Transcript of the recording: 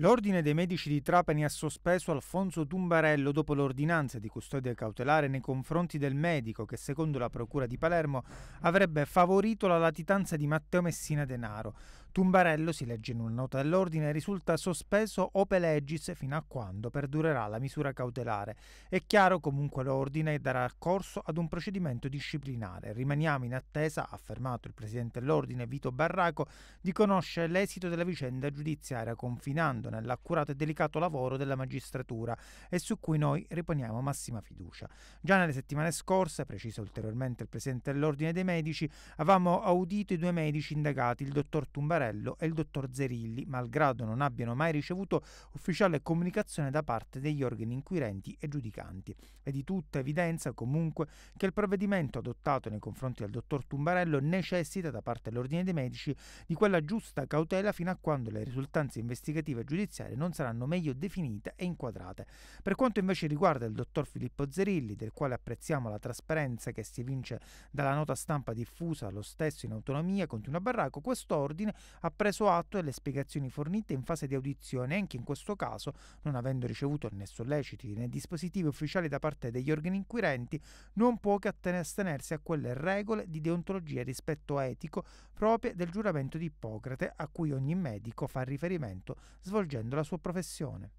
L'Ordine dei Medici di Trapani ha sospeso Alfonso Tumbarello dopo l'ordinanza di custodia cautelare nei confronti del medico che secondo la Procura di Palermo avrebbe favorito la latitanza di Matteo Messina Denaro. Tumbarello, si legge in una nota dell'ordine, risulta sospeso ope legis fino a quando perdurerà la misura cautelare. È chiaro comunque l'ordine darà corso ad un procedimento disciplinare. Rimaniamo in attesa, ha affermato il presidente dell'ordine Vito Barraco, di conoscere l'esito della vicenda giudiziaria confinando nell'accurato e delicato lavoro della magistratura e su cui noi riponiamo massima fiducia. Già nelle settimane scorse, precisa ulteriormente il presidente dell'ordine dei medici, avevamo audito i due medici indagati, il dottor Tumbarello Marcello e il dottor Zerilli, malgrado non abbiano mai ricevuto ufficiale comunicazione da parte degli organi inquirenti e giudicanti. È di tutta evidenza comunque che il provvedimento adottato nei confronti del dottor Tumbarello necessita da parte dell'Ordine dei Medici di quella giusta cautela fino a quando le risultanze investigative e giudiziarie non saranno meglio definite e inquadrate. Per quanto invece riguarda il dottor Filippo Zerilli, del quale apprezziamo la trasparenza che si evince dalla nota stampa diffusa allo stesso in autonomia, continua Barraco, quest'ordine ha preso atto delle spiegazioni fornite in fase di audizione anche in questo caso, non avendo ricevuto né solleciti né dispositivi ufficiali da parte degli organi inquirenti, non può che astenersi a quelle regole di deontologia e rispetto etico proprie del giuramento di Ippocrate a cui ogni medico fa riferimento svolgendo la sua professione.